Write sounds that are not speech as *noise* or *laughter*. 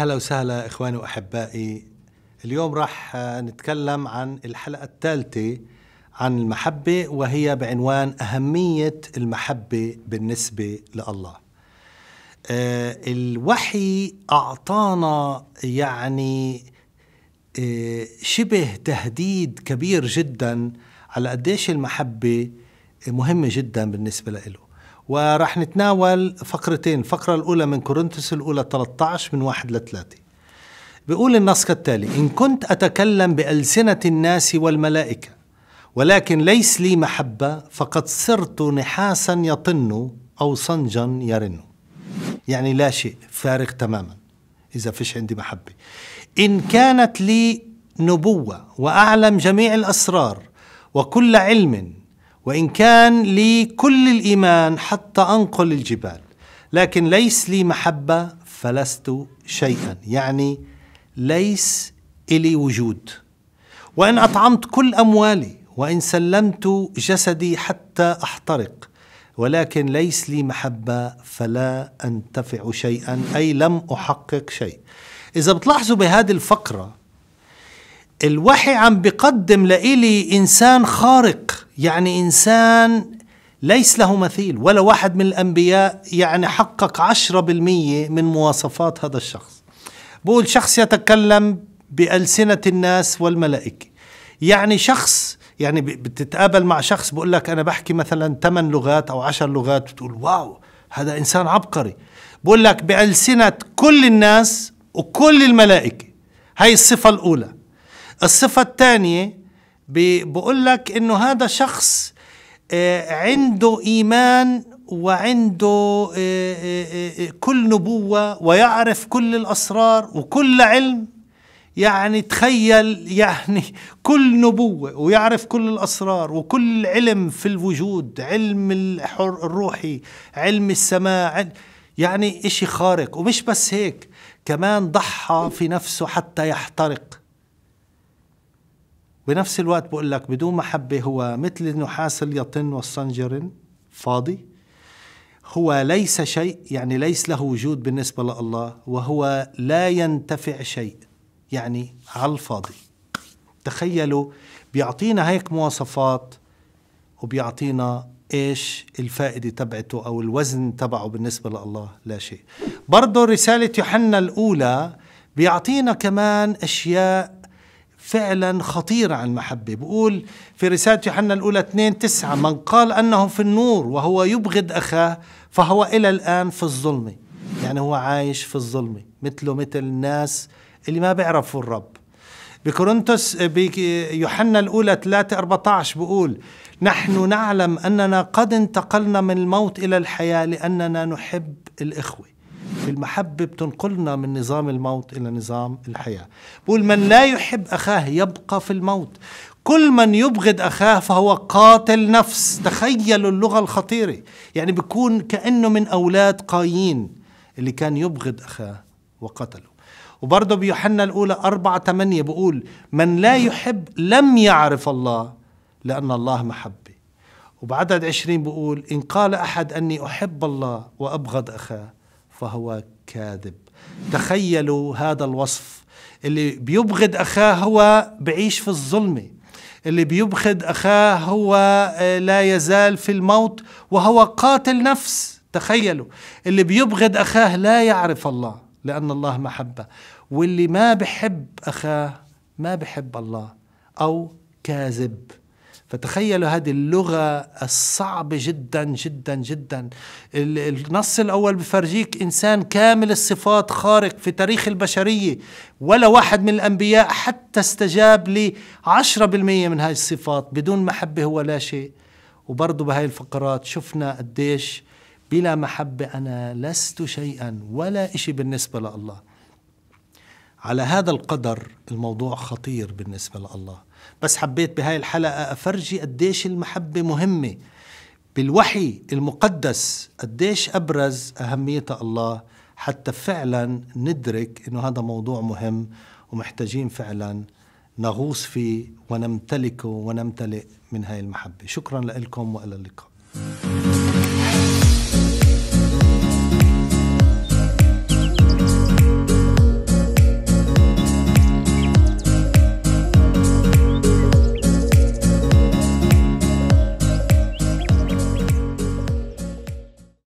أهلا وسهلا إخواني وأحبائي اليوم راح آه، نتكلم عن الحلقة الثالثة عن المحبة وهي بعنوان أهمية المحبة بالنسبة لله آه، الوحي أعطانا يعني آه، شبه تهديد كبير جدا على قديش المحبة مهمة جدا بالنسبة له وراح نتناول فقرتين الفقرة الأولى من كورنثوس الأولى 13 من 1 ل 3 بيقول النص كالتالي إن كنت أتكلم بألسنة الناس والملائكة ولكن ليس لي محبة فقد صرت نحاسا يطن أو صنجا يرن يعني لا شيء فارغ تماما إذا فيش عندي محبة إن كانت لي نبوة وأعلم جميع الأسرار وكل علم وإن كان لي كل الإيمان حتى أنقل الجبال لكن ليس لي محبة فلست شيئا يعني ليس إلي وجود وإن أطعمت كل أموالي وإن سلمت جسدي حتى أحترق ولكن ليس لي محبة فلا أنتفع شيئا أي لم أحقق شيء إذا بتلاحظوا بهذه الفقرة الوحي عم بقدم لإلي إنسان خارق يعني إنسان ليس له مثيل ولا واحد من الأنبياء يعني حقق عشرة بالمية من مواصفات هذا الشخص بقول شخص يتكلم بألسنة الناس والملائكة يعني شخص يعني بتتقابل مع شخص بقول لك أنا بحكي مثلا ثمان لغات أو عشر لغات بتقول واو هذا إنسان عبقري بقول لك بألسنة كل الناس وكل الملائكة هاي الصفة الأولى الصفة الثانية بقول لك انه هذا شخص آه، عنده ايمان وعنده آه، آه، كل نبوه ويعرف كل الاسرار وكل علم يعني تخيل يعني *laughs* كل نبوه ويعرف كل الاسرار وكل علم في الوجود علم الحر الروحي علم السماء يعني اشي خارق ومش بس هيك كمان ضحى في نفسه حتى يحترق بنفس الوقت بقول لك بدون محبة هو مثل النحاس اليطن والصنجر فاضي هو ليس شيء يعني ليس له وجود بالنسبة لله وهو لا ينتفع شيء يعني على الفاضي تخيلوا بيعطينا هيك مواصفات وبيعطينا ايش الفائدة تبعته او الوزن تبعه بالنسبة لله لا شيء برضه رسالة يوحنا الاولى بيعطينا كمان اشياء فعلا خطيرة عن المحبة بقول في رسالة يوحنا الأولى 2 9 من قال أنه في النور وهو يبغض أخاه فهو إلى الآن في الظلمة يعني هو عايش في الظلمة مثله مثل الناس اللي ما بيعرفوا الرب بكورنثوس يوحنا الأولى 3 14 بقول نحن نعلم أننا قد انتقلنا من الموت إلى الحياة لأننا نحب الإخوة المحبة بتنقلنا من نظام الموت إلى نظام الحياة بقول من لا يحب أخاه يبقى في الموت كل من يبغض أخاه فهو قاتل نفس تخيلوا اللغة الخطيرة يعني بيكون كأنه من أولاد قايين اللي كان يبغض أخاه وقتله وبرضه بيوحنا الأولى أربعة ثمانية بقول من لا يحب لم يعرف الله لأن الله محبة وبعدد عشرين بقول إن قال أحد أني أحب الله وأبغض أخاه فهو كاذب تخيلوا هذا الوصف اللي بيبغض أخاه هو بعيش في الظلمة اللي بيبغض أخاه هو آه، لا يزال في الموت وهو قاتل نفس تخيلوا اللي بيبغض أخاه لا يعرف الله لأن الله محبة واللي ما بحب أخاه ما بحب الله أو كاذب فتخيلوا هذه اللغة الصعبة جدا جدا جدا النص الأول بفرجيك إنسان كامل الصفات خارق في تاريخ البشرية ولا واحد من الأنبياء حتى استجاب لعشرة بالمية من هذه الصفات بدون محبة هو لا شيء وبرضه بهاي الفقرات شفنا قديش بلا محبة أنا لست شيئا ولا إشي بالنسبة لله على هذا القدر الموضوع خطير بالنسبة لله بس حبيت بهاي الحلقة أفرجي قديش المحبة مهمة بالوحي المقدس قديش أبرز أهميتها الله حتى فعلا ندرك أنه هذا موضوع مهم ومحتاجين فعلا نغوص فيه ونمتلكه ونمتلئ من هاي المحبة شكرا لكم وإلى اللقاء